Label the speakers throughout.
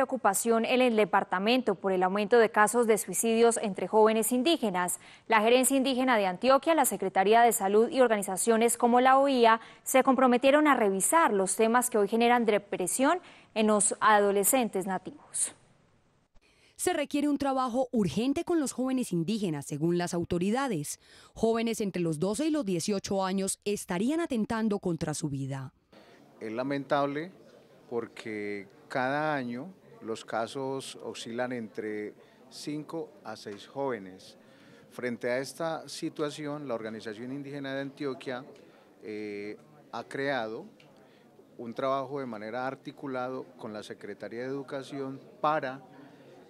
Speaker 1: preocupación en el departamento por el aumento de casos de suicidios entre jóvenes indígenas. La Gerencia Indígena de Antioquia, la Secretaría de Salud y organizaciones como la OIA se comprometieron a revisar los temas que hoy generan depresión en los adolescentes nativos.
Speaker 2: Se requiere un trabajo urgente con los jóvenes indígenas, según las autoridades. Jóvenes entre los 12 y los 18 años estarían atentando contra su vida.
Speaker 3: Es lamentable porque cada año los casos oscilan entre 5 a 6 jóvenes. Frente a esta situación, la Organización Indígena de Antioquia eh, ha creado un trabajo de manera articulado con la Secretaría de Educación para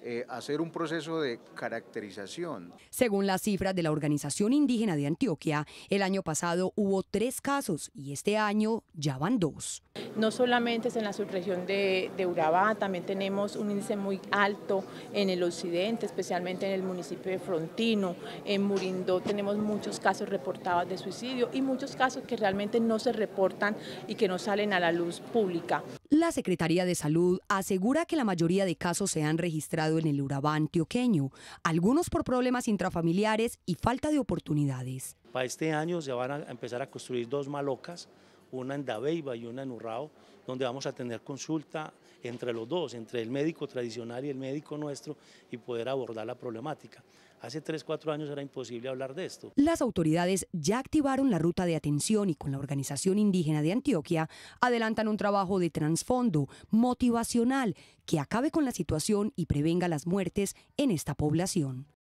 Speaker 3: eh, hacer un proceso de caracterización.
Speaker 2: Según las cifras de la Organización Indígena de Antioquia, el año pasado hubo tres casos y este año ya van dos.
Speaker 4: No solamente es en la subregión de, de Urabá, también tenemos un índice muy alto en el occidente, especialmente en el municipio de Frontino. En Murindó tenemos muchos casos reportados de suicidio y muchos casos que realmente no se reportan y que no salen a la luz pública.
Speaker 2: La Secretaría de Salud asegura que la mayoría de casos se han registrado en el Urabá antioqueño, algunos por problemas intrafamiliares y falta de oportunidades.
Speaker 5: Para este año se van a empezar a construir dos malocas, una en Dabeiba y una en Urrao, donde vamos a tener consulta entre los dos, entre el médico tradicional y el médico nuestro y poder abordar la problemática. Hace 3, 4 años era imposible hablar de esto.
Speaker 2: Las autoridades ya activaron la ruta de atención y con la Organización Indígena de Antioquia adelantan un trabajo de trasfondo motivacional que acabe con la situación y prevenga las muertes en esta población.